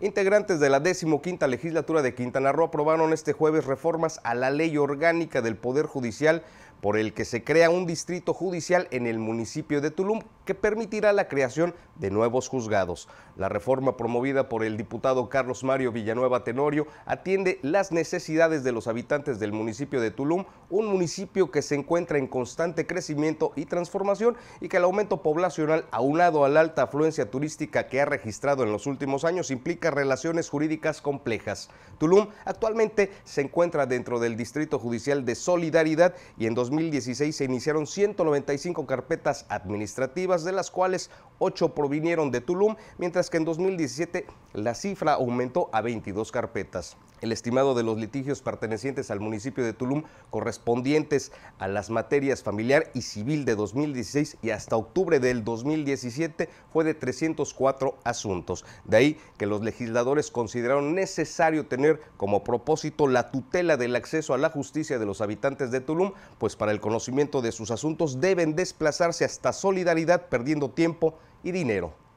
Integrantes de la decimoquinta legislatura de Quintana Roo aprobaron este jueves reformas a la ley orgánica del Poder Judicial por el que se crea un distrito judicial en el municipio de Tulum que permitirá la creación de nuevos juzgados. La reforma promovida por el diputado Carlos Mario Villanueva Tenorio atiende las necesidades de los habitantes del municipio de Tulum, un municipio que se encuentra en constante crecimiento y transformación y que el aumento poblacional aunado a la alta afluencia turística que ha registrado en los últimos años implica relaciones jurídicas complejas. Tulum actualmente se encuentra dentro del distrito judicial de Solidaridad y en 2016 se iniciaron 195 carpetas administrativas, de las cuales 8 provinieron de Tulum, mientras que en 2017 la cifra aumentó a 22 carpetas el estimado de los litigios pertenecientes al municipio de Tulum correspondientes a las materias familiar y civil de 2016 y hasta octubre del 2017 fue de 304 asuntos. De ahí que los legisladores consideraron necesario tener como propósito la tutela del acceso a la justicia de los habitantes de Tulum, pues para el conocimiento de sus asuntos deben desplazarse hasta Solidaridad perdiendo tiempo y dinero.